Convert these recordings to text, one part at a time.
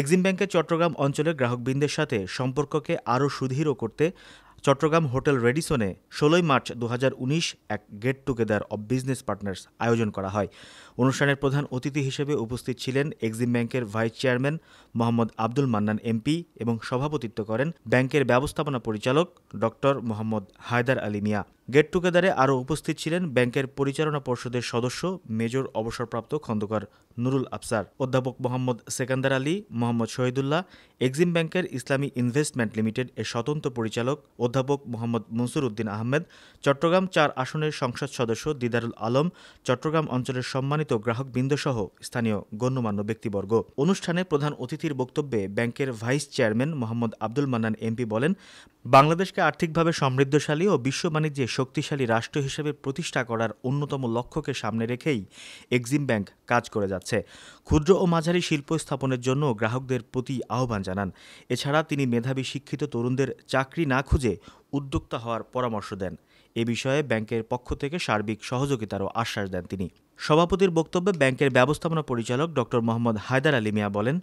Exim ব্যাংকের চট্টগ্রাম অঞ্চলের গ্রাহকবৃন্দের সাথে সম্পর্ককে আরও সুদৃঢ় করতে চট্টগ্রাম হোটেল রেডিসনে ষোলোই মার্চ দু এক get together of business partners আয়োজন করা হয় অনুষ্ঠানের প্রধান অতিথি হিসেবে উপস্থিত ছিলেন এক্সিম ব্যাংকের vice chairman Mohammad Abdul Mannan MP এবং সভাপতিত্ব করেন ব্যাংকের ব্যবস্থাপনা পরিচালক ডক্টর মোহাম্মদ হায়দার আলী মিয়া গেট টুগেদারে আরও উপস্থিত ছিলেন ব্যাংকের পরিচালনা পর্ষদের সদস্য মেজর অবসরপ্রাপ্ত খন্দকার নুরুল আফসার অধ্যাপক মোহাম্মদ সেকান্দার আলী মোহাম্মদ শহীদুল্লাহ এক্সিম ব্যাংকের ইসলামী ইনভেস্টমেন্ট লিমিটেড এর স্বতন্ত্র পরিচালক অধ্যাপক মোহাম্মদ মনসুর উদ্দিন আহমেদ চট্টগ্রাম চার আসনের সংসদ সদস্য দিদারুল আলম চট্টগ্রাম অঞ্চলের সম্মানিত গ্রাহকবৃন্দসহ স্থানীয় গণ্যমান্য ব্যক্তিবর্গ অনুষ্ঠানে প্রধান অতিথির বক্তব্যে ব্যাংকের vice chairman Mohammad Abdul Mannan MP বলেন বাংলাদেশকে আর্থিকভাবে সমৃদ্ধশালী ও বিশ্ব বাণিজ্যে শক্তিশালী রাষ্ট্র হিসেবে প্রতিষ্ঠা করার অন্যতম লক্ষ্যকে সামনে রেখেই এক্সিম ব্যাংক কাজ করে যাচ্ছে ক্ষুদ্র ও মাঝারি শিল্প স্থাপনের জন্য গ্রাহকদের প্রতি আহ্বান জানান এছাড়া তিনি মেধাবী শিক্ষিত তরুণদের চাকরি না খুঁজে উদ্যোক্তা হওয়ার পরামর্শ দেন এ বিষয়ে ব্যাংকের পক্ষ থেকে সার্বিক সহযোগিতারও আশ্বাস দেন তিনি সভাপতির বক্তব্যে ব্যাংকের ব্যবস্থাপনা পরিচালক ডক্টর মোহাম্মদ হায়দার আলী মিয়া বলেন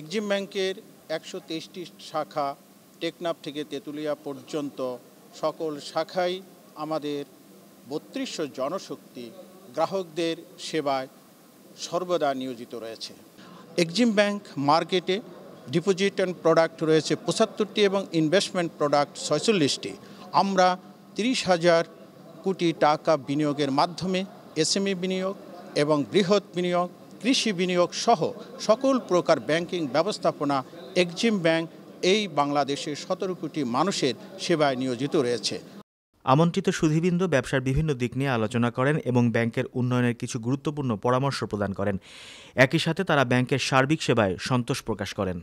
এক্সিম ব্যাংকের একশো তেইশটি শাখা টেকনাফ থেকে তেঁতুলিয়া পর্যন্ত সকল শাখায় আমাদের বত্রিশশো জনশক্তি গ্রাহকদের সেবায় সর্বদা নিয়োজিত রয়েছে এক্সিম ব্যাংক মার্কেটে ডিপোজিট অ্যান্ড প্রোডাক্ট রয়েছে পঁচাত্তরটি এবং ইনভেস্টমেন্ট প্রোডাক্ট ছয়চল্লিশটি আমরা তিরিশ হাজার কোটি টাকা বিনিয়োগের মাধ্যমে এসএমই বিনিয়োগ এবং বৃহৎ বিনিয়োগ কৃষি বিনিয়োগ সহ সকল প্রকার ব্যাংকিং ব্যবস্থাপনা এক্সিম ব্যাংক এই বাংলাদেশের সতেরো কোটি মানুষের সেবায় নিয়োজিত রয়েছে আমন্ত্রিত সুধীবৃন্দ ব্যবসার বিভিন্ন দিক নিয়ে আলোচনা করেন এবং ব্যাংকের উন্নয়নের কিছু গুরুত্বপূর্ণ পরামর্শ প্রদান করেন একই সাথে তারা ব্যাংকের সার্বিক সেবায় সন্তোষ প্রকাশ করেন